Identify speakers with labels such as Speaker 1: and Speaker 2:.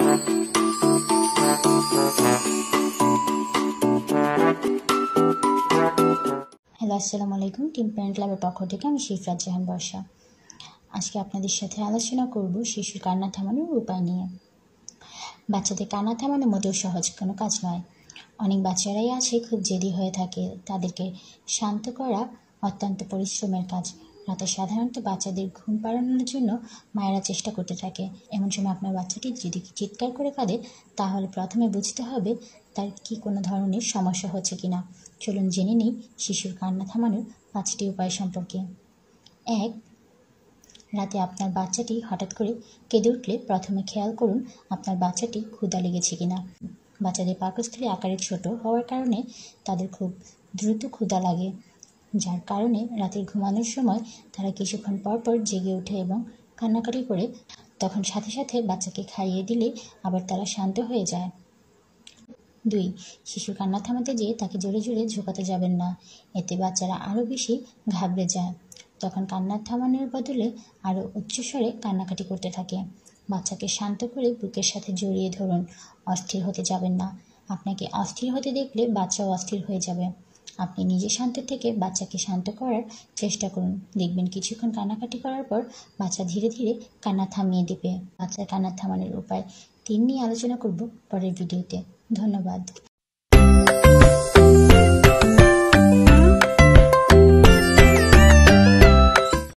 Speaker 1: hello আসসালামু আলাইকুম team pant ক্লাবের পক্ষ থেকে আমি শিফরাজ জাহান বর্ষা আজকে আপনাদের সাথে আলোচনা করব শিশুর কান্না থামানোর উপায় নিয়ে বাচ্চাদের কান্না থামানো মোটেও সহজ কোনো কাজ নয় অনেক বাচ্চারাই আছে খুব জেদি হয়ে থাকে তাদেরকে শান্ত করা অত্যন্ত পরিশ্রমের কাজ রাতে সাধারণত বাচ্চাদের ঘুম পাড়ানোর জন্য মায়েরা চেষ্টা করতে থাকে এমন সময় আপনার বাচ্চাটি যদি চিৎকার করে কাঁদে তাহলে প্রথমে বুঝতে হবে তার কি কোনো ধরনের সমস্যা হচ্ছে কি না চলুন জেনে নিই শিশুর কান্না থামানোর পাঁচটি উপায় সম্পর্কে এক রাতে আপনার বাচ্চাটি হঠাৎ করে কেঁদে উঠলে প্রথমে খেয়াল করুন আপনার বাচ্চাটি ক্ষুদা লেগেছে কিনা বাচ্চাদের পাকস্থলী আকারে ছোট হওয়ার কারণে তাদের খুব দ্রুত ক্ষুদা লাগে যার কারণে রাতের ঘুমানোর সময় তারা কিছুক্ষণ পরপর জেগে ওঠে এবং কান্নাকাটি করে তখন সাথে সাথে বাচ্চাকে খাইয়ে দিলে আবার তারা শান্ত হয়ে যায় দুই শিশুর কান্না থামাতে যেয়ে তাকে জোরে জোরে ঝোঁকাতে যাবেন না এতে বাচ্চারা আরও বেশি ঘাবড়ে যায় তখন কান্না থামানোর বদলে আরও উচ্চস্বরে কান্নাকাটি করতে থাকে বাচ্চাকে শান্ত করে বুকের সাথে জড়িয়ে ধরুন অস্থির হতে যাবেন না আপনাকে অস্থির হতে দেখলে বাচ্চাও অস্থির হয়ে যাবে আপনি নিজে শান্ত থেকে বাচ্চাকে শান্ত করার চেষ্টা করুন দেখবেন কিছুক্ষণ কান্নাকাটি করার পর বাচ্চা ধীরে ধীরে কান্না থামিয়ে দেবে বাচ্চার কান্না থামানোর উপায় তিনি আলোচনা করব পরের ভিডিওতে ধন্যবাদ